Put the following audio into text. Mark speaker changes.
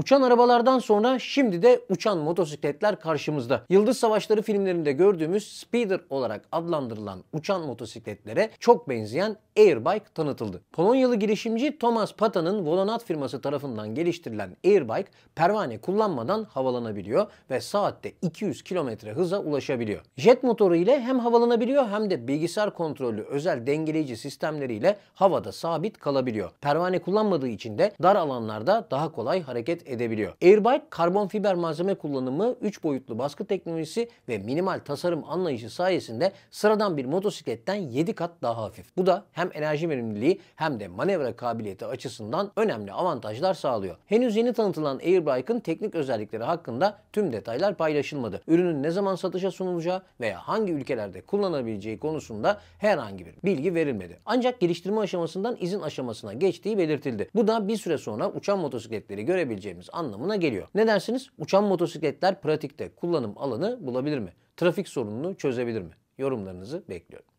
Speaker 1: Uçan arabalardan sonra şimdi de uçan motosikletler karşımızda. Yıldız Savaşları filmlerinde gördüğümüz speeder olarak adlandırılan uçan motosikletlere çok benzeyen Airbike tanıtıldı. Polonyalı girişimci Thomas Pata'nın Volonat firması tarafından geliştirilen Airbike pervane kullanmadan havalanabiliyor ve saatte 200 km hıza ulaşabiliyor. Jet motoru ile hem havalanabiliyor hem de bilgisayar kontrollü özel dengeleyici sistemleriyle havada sabit kalabiliyor. Pervane kullanmadığı için de dar alanlarda daha kolay hareket edebiliyor. Airbike karbon fiber malzeme kullanımı, 3 boyutlu baskı teknolojisi ve minimal tasarım anlayışı sayesinde sıradan bir motosikletten 7 kat daha hafif. Bu da hem enerji verimliliği hem de manevra kabiliyeti açısından önemli avantajlar sağlıyor. Henüz yeni tanıtılan Airbike'ın teknik özellikleri hakkında tüm detaylar paylaşılmadı. Ürünün ne zaman satışa sunulacağı veya hangi ülkelerde kullanabileceği konusunda herhangi bir bilgi verilmedi. Ancak geliştirme aşamasından izin aşamasına geçtiği belirtildi. Bu da bir süre sonra uçan motosikletleri görebileceğimiz edemeyeceğimiz anlamına geliyor. Ne dersiniz? Uçan motosikletler pratikte kullanım alanı bulabilir mi? Trafik sorununu çözebilir mi? Yorumlarınızı bekliyorum.